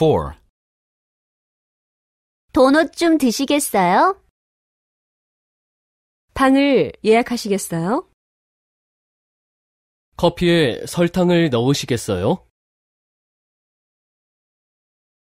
4. 도넛 좀 드시겠어요? 방을 예약하시겠어요? 커피에 설탕을 넣으시겠어요?